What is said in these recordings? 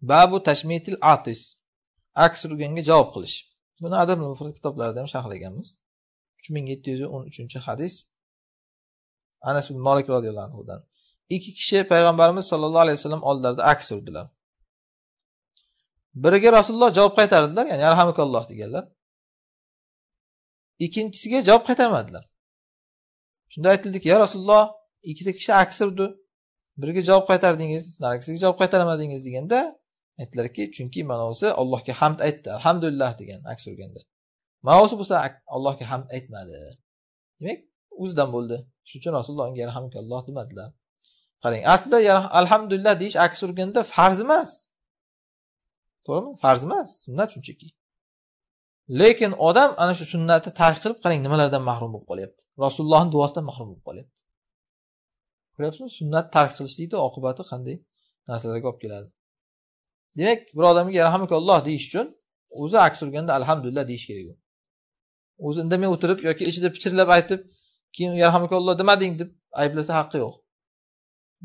babu tashmitil atis aks urganga javob qilish buni adab mufrat kitoblarida ham sharhlaganmiz uch ming yetti yuz o'n uchinchi hadis anas ibn molik roziyallohu anhudan ikki kishi payg'ambarimiz sollallohu alayhi vasallam oldilarida aks urdilar biriga rasululloh javob qaytardilar ya'ni alhamdulloh deganlar ikkinchisiga javob qaytarmadilar shunda aytildiki ya rasululloh ikkita kishi aks urdi biriga javob qaytardingiz narigisiga javob qaytarmadingiz deganda aytdilarki chunki manosi allohga hamd aytdi alhamdulillah degan aks urganda manosi bo'lsa allohga hamd aytmadi demak o'zidan bo'ldi shuning uchun rasululloh unga alhamdulloh demadilar qarang aslida alhamdulillah deyish aks urganda farz emas to'g'rimi farz emas sunnat shunchaki lekin odam ana shu sunnatni tark qilib qarang nimalardan mahrum bo'lib qolyapti rasulullohni duosidan mahrum bo'lib qolyapti ko'ryapsizmi sunnat tark qilishlikni oqibati qanday narsalarga olib keladi demak bir odamga rahimakalloh deyish uchun o'zi aks urganda alhamdulillah deyish kerak o'zi indamay o'tirib yoki ichida pichirlab aytib keyin yarhamakalloh demading deb ayblasa haqqi yo'q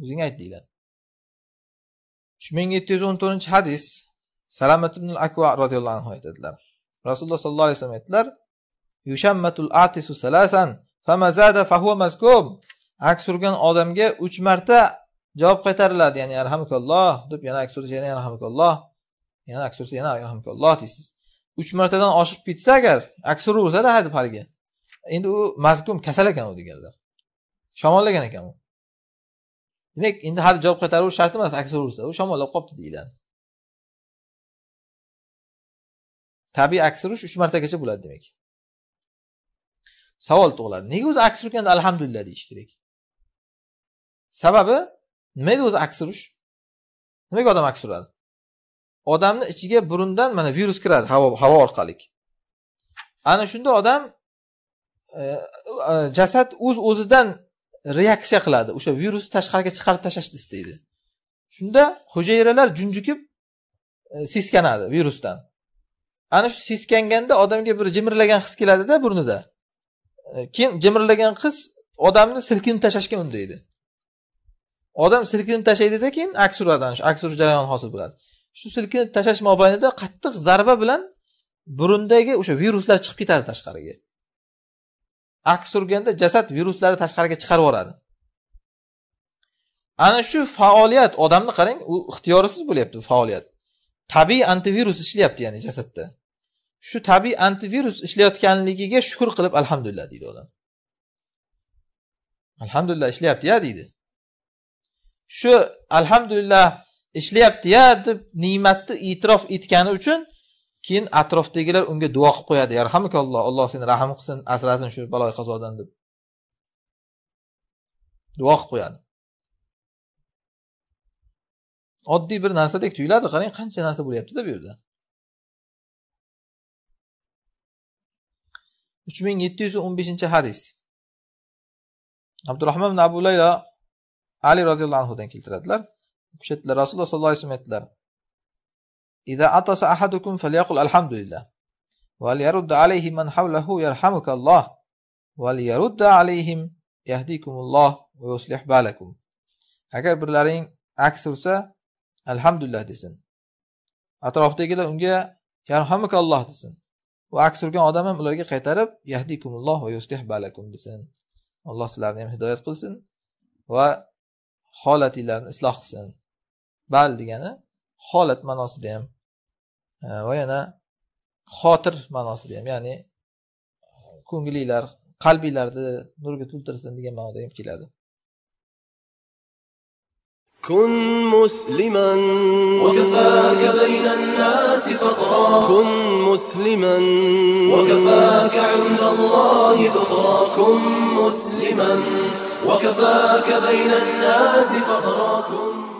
o'zing ayt deyiladi ming yetti yuz o'n to'rtinchi hadis salamat ibn akva roziyallohu anhu aytadilar rasululloh sollallohu alayhi vasallam aytdilar yushammatul atisu salasan famazada aks urgan odamga uch marta javob qaytariladi ya'ni arhamukalloh deb yana aks yana arhamukalloh yana aks yana arhamukalloh deysiz uch martadan oshib ketsa agar aksuraversada deb haligi endi u mazkum kasal ekan u deganlar shamollagan ekan u demak endi har javob qaytarish shart emas aksuraversa u shamollab qolibdi deyiladi tabiiy aksirish uch martagacha bo'ladi demak savol tug'iladi nega o'zi aksirganda alhamdulillah deyish kerak sababi nima edi o'zi aks urish nimaga odam aks uradi odamni ichiga burundan mana virus kiradi havo havo orqali ana shunda odam e, e, jasad o'z o'zidan reaksiya qiladi o'sha virusni tashqariga chiqarib tashlashni istaydi shunda hujayralar junjikib e, seskanadi virusdan ana shu seskanganda odamga bir jimirlagan his keladida burnida keyin jimirlagan his odamni silkinib tashlashga undaydi odam silkinib tashlaydida keyin aks uradi shu aks urish jarayoni hosil bo'ladi shu silkinib tashlash mobaynida qattiq zarba bilan burundagi o'sha viruslar chiqib ketadi tashqariga aks urganda jasad viruslarni tashqariga chiqarib yuboradi ana shu faoliyat odamni qarang u ixtiyorisiz bo'lyapti bu faoliyat tabiiy antivirus ishlayapti ya'ni jasadda shu tabiiy antivirus ishlayotganligiga shukur qilib alhamdulillah deydi odam alhamdulillah ishlayapti ya deydi shu alhamdulillah ishlayaptiya deb ne'matni e'tirof etgani uchun keyin atrofdagilar unga duo qilib qo'yadi yarhamukalloh alloh seni rahm qilsin asrasin shu balo qazodan deb duo qilib qo'yadi oddiy bir narsadek tuyuladi qarang qancha narsa bo'lyaptida bu yerda uch ming yetti yuz o'n beshinchi hadis abdurahmon ibn abu layla ali roziyallohu anhudan keltiradilar u kishi aytdilar rasululloh sollallohu alayhi vasallam aytdilar إذا عطس أحدكم فليقل الحمد لله وليرد عليه من حوله يرحمك الله وليرد عليهم يهديكم الله ويصلح بالكم agar birlaring aks ursa alhamdulillah desin atrofdagilar unga yarhamukalloh desin u aks urgan odam ham ularga qaytarib yahdikumulloh va yuslih balakum desin alloh sizlarni ham hidoyat qilsin va holatinglarni isloh qilsin bal degani holat ma'nosida ham e, va yana xotir ma'nosida ham ya'ni ko'ngilinglar qalbinglarni nurga to'ltirsin degan ma'noda ham keladi كن مسلما وكفاك بين الناس فخرا كن مسلما وكفاك عند الله ذخرا كن مسلما وكفاك بين الناس فخراكم